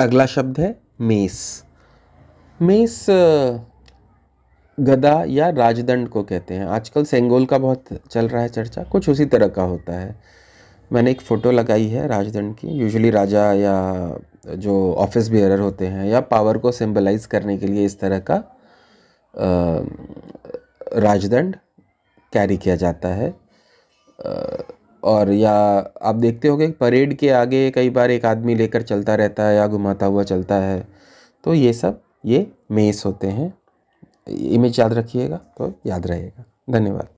अगला शब्द है मेस मेस गदा या राजदंड को कहते हैं आजकल सेंगोल का बहुत चल रहा है चर्चा कुछ उसी तरह का होता है मैंने एक फ़ोटो लगाई है राजदंड की यूजुअली राजा या जो ऑफिस बियरर होते हैं या पावर को सिंबलाइज करने के लिए इस तरह का राजदंड कैरी किया जाता है और या आप देखते होंगे परेड के आगे कई बार एक आदमी लेकर चलता रहता है या घुमाता हुआ चलता है तो ये सब ये मेस होते हैं इमेज याद रखिएगा तो याद रहेगा धन्यवाद